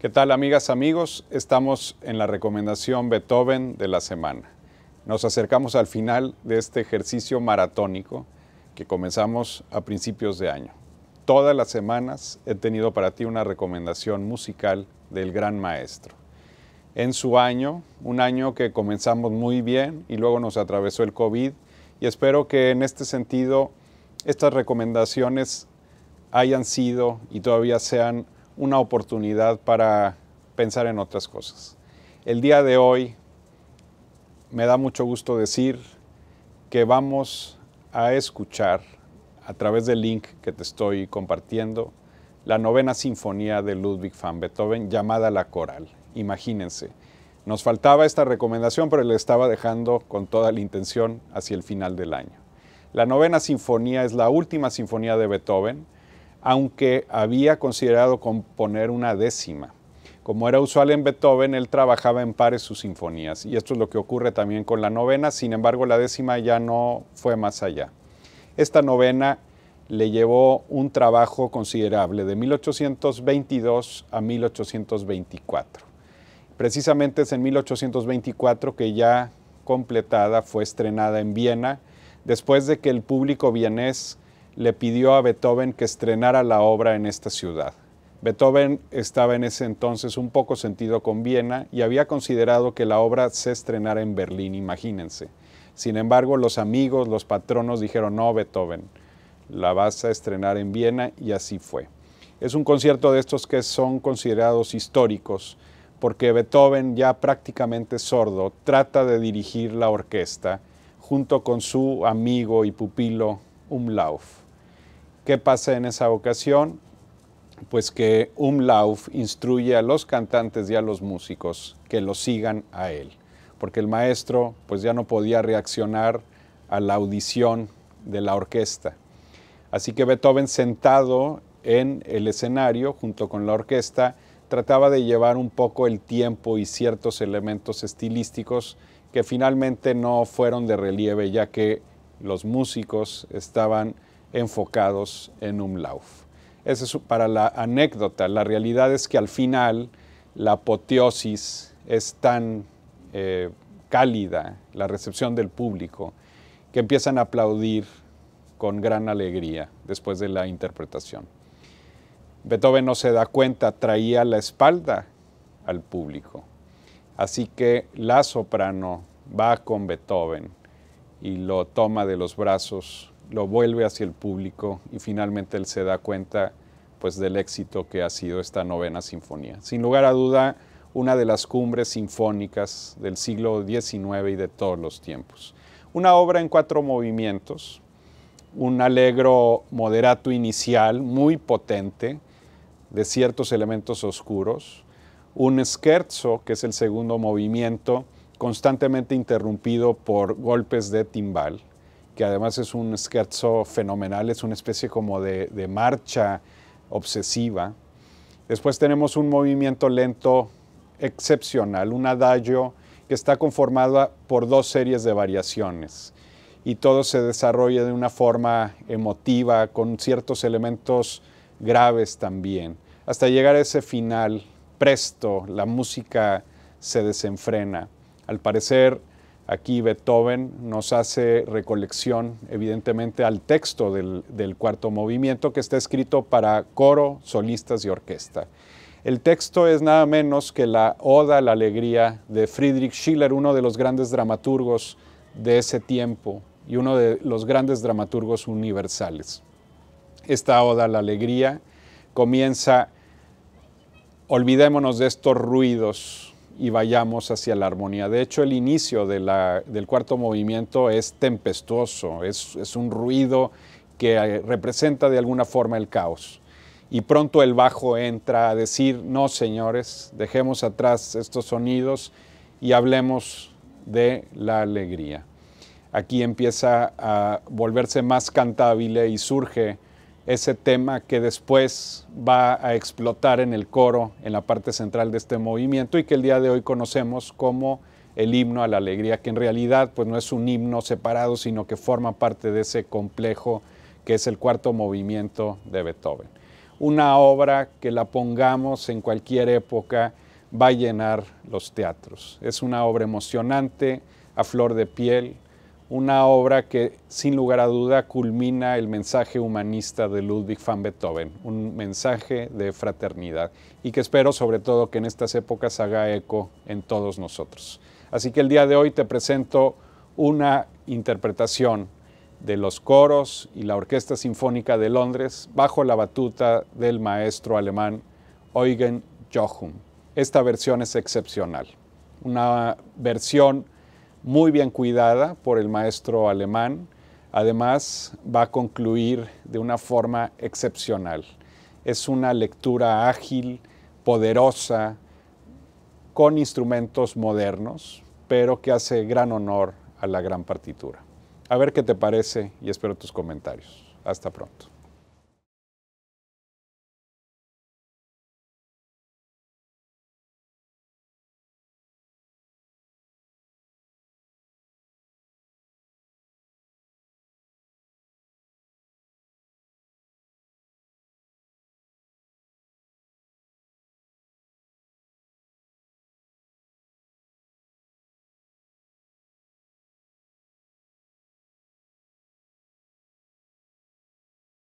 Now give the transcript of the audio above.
¿Qué tal amigas, amigos? Estamos en la recomendación Beethoven de la semana. Nos acercamos al final de este ejercicio maratónico que comenzamos a principios de año. Todas las semanas he tenido para ti una recomendación musical del gran maestro. En su año, un año que comenzamos muy bien y luego nos atravesó el COVID y espero que en este sentido estas recomendaciones hayan sido y todavía sean una oportunidad para pensar en otras cosas. El día de hoy me da mucho gusto decir que vamos a escuchar a través del link que te estoy compartiendo la novena sinfonía de Ludwig van Beethoven llamada La Coral. Imagínense, nos faltaba esta recomendación, pero le estaba dejando con toda la intención hacia el final del año. La novena sinfonía es la última sinfonía de Beethoven, aunque había considerado componer una décima. Como era usual en Beethoven, él trabajaba en pares sus sinfonías, y esto es lo que ocurre también con la novena, sin embargo la décima ya no fue más allá. Esta novena le llevó un trabajo considerable de 1822 a 1824. Precisamente es en 1824 que ya completada fue estrenada en Viena, después de que el público vienés le pidió a Beethoven que estrenara la obra en esta ciudad. Beethoven estaba en ese entonces un poco sentido con Viena y había considerado que la obra se estrenara en Berlín, imagínense. Sin embargo, los amigos, los patronos dijeron, no, Beethoven, la vas a estrenar en Viena y así fue. Es un concierto de estos que son considerados históricos porque Beethoven, ya prácticamente sordo, trata de dirigir la orquesta junto con su amigo y pupilo Umlauf. ¿Qué pasa en esa ocasión? Pues que Umlauf instruye a los cantantes y a los músicos que lo sigan a él, porque el maestro pues ya no podía reaccionar a la audición de la orquesta. Así que Beethoven sentado en el escenario junto con la orquesta trataba de llevar un poco el tiempo y ciertos elementos estilísticos que finalmente no fueron de relieve ya que los músicos estaban enfocados en umlauf. Esa es para la anécdota. La realidad es que al final la apoteosis es tan eh, cálida, la recepción del público, que empiezan a aplaudir con gran alegría después de la interpretación. Beethoven no se da cuenta, traía la espalda al público. Así que la soprano va con Beethoven y lo toma de los brazos lo vuelve hacia el público y finalmente él se da cuenta pues del éxito que ha sido esta novena sinfonía. Sin lugar a duda, una de las cumbres sinfónicas del siglo XIX y de todos los tiempos. Una obra en cuatro movimientos, un alegro moderato inicial muy potente de ciertos elementos oscuros, un scherzo, que es el segundo movimiento, constantemente interrumpido por golpes de timbal, que además es un scherzo fenomenal, es una especie como de, marcha obsesiva. Después tenemos un movimiento lento excepcional, un adagio que está conformado por dos series de variaciones y todo se desarrolla de una forma emotiva, con ciertos elementos graves también. Hasta llegar a ese final, presto, la música se desenfrena. Al parecer, Aquí Beethoven nos hace recolección, evidentemente, al texto del, cuarto movimiento que está escrito para coro, solistas y orquesta. El texto es nada menos que la Oda a la Alegría de Friedrich Schiller, uno de los grandes dramaturgos de ese tiempo y uno de los grandes dramaturgos universales. Esta Oda a la Alegría comienza, olvidémonos de estos ruidos, y vayamos hacia la armonía. De hecho, el inicio del cuarto movimiento es tempestuoso, es, es un ruido que eh, representa de alguna forma el caos. Y pronto el bajo entra a decir, no señores, dejemos atrás estos sonidos y hablemos de la alegría. Aquí empieza a volverse más cantable y surge ese tema que después va a explotar en el coro, en la parte central de este movimiento y que el día de hoy conocemos como el himno a la alegría, que en realidad pues no es un himno separado, sino que forma parte de ese complejo que es el cuarto movimiento de Beethoven. Una obra que la pongamos en cualquier época va a llenar los teatros. Es una obra emocionante, a flor de piel, una obra que sin lugar a duda culmina el mensaje humanista de Ludwig van Beethoven, un mensaje de fraternidad y que espero sobre todo que en estas épocas haga eco en todos nosotros. Así que el día de hoy te presento una interpretación de los coros y la Orquesta Sinfónica de Londres bajo la batuta del maestro alemán Eugen Jochum. Esta versión es excepcional, una versión muy bien cuidada por el maestro alemán. Además, va a concluir de una forma excepcional. Es una lectura ágil, poderosa, con instrumentos modernos, pero que hace gran honor a la gran partitura. A ver qué te parece y espero tus comentarios. Hasta pronto.